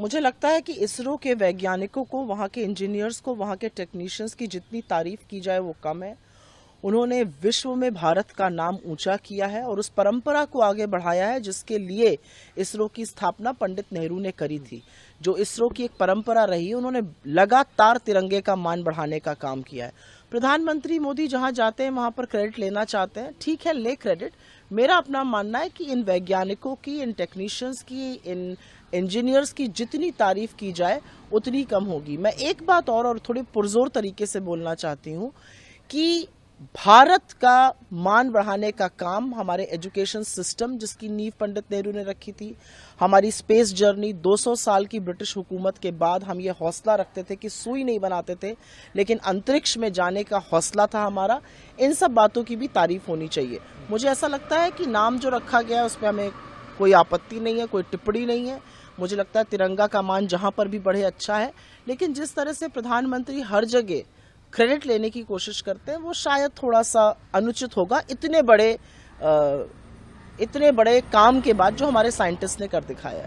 मुझे लगता है कि इसरो के वैज्ञानिकों को वहाँ के इंजीनियर्स को वहाँ के टेक्नीशियंस की जितनी तारीफ की जाए वो कम है उन्होंने विश्व में भारत का नाम ऊंचा किया है और उस परंपरा को आगे बढ़ाया है जिसके लिए इसरो की स्थापना पंडित नेहरू ने करी थी जो इसरो की एक परंपरा रही उन्होंने लगातार तिरंगे का मान बढ़ाने का काम किया है प्रधानमंत्री मोदी जहां जाते हैं वहां पर क्रेडिट लेना चाहते हैं ठीक है ले क्रेडिट मेरा अपना मानना है कि इन वैज्ञानिकों की इन टेक्नीशियंस की इन इंजीनियर्स की जितनी तारीफ की जाए उतनी कम होगी मैं एक बात और और थोड़े पुरजोर तरीके से बोलना चाहती हूँ कि भारत का मान बढ़ाने का काम हमारे एजुकेशन सिस्टम जिसकी नींव पंडित नेहरू ने रखी थी हमारी स्पेस जर्नी 200 साल की ब्रिटिश हुकूमत के बाद हम ये हौसला रखते थे कि सुई नहीं बनाते थे लेकिन अंतरिक्ष में जाने का हौसला था हमारा इन सब बातों की भी तारीफ होनी चाहिए मुझे ऐसा लगता है कि नाम जो रखा गया है उसमें हमें कोई आपत्ति नहीं है कोई टिप्पणी नहीं है मुझे लगता है तिरंगा का मान जहाँ पर भी बढ़े अच्छा है लेकिन जिस तरह से प्रधानमंत्री हर जगह क्रेडिट लेने की कोशिश करते हैं वो शायद थोड़ा सा अनुचित होगा इतने बड़े इतने बड़े काम के बाद जो हमारे साइंटिस्ट ने कर दिखाया है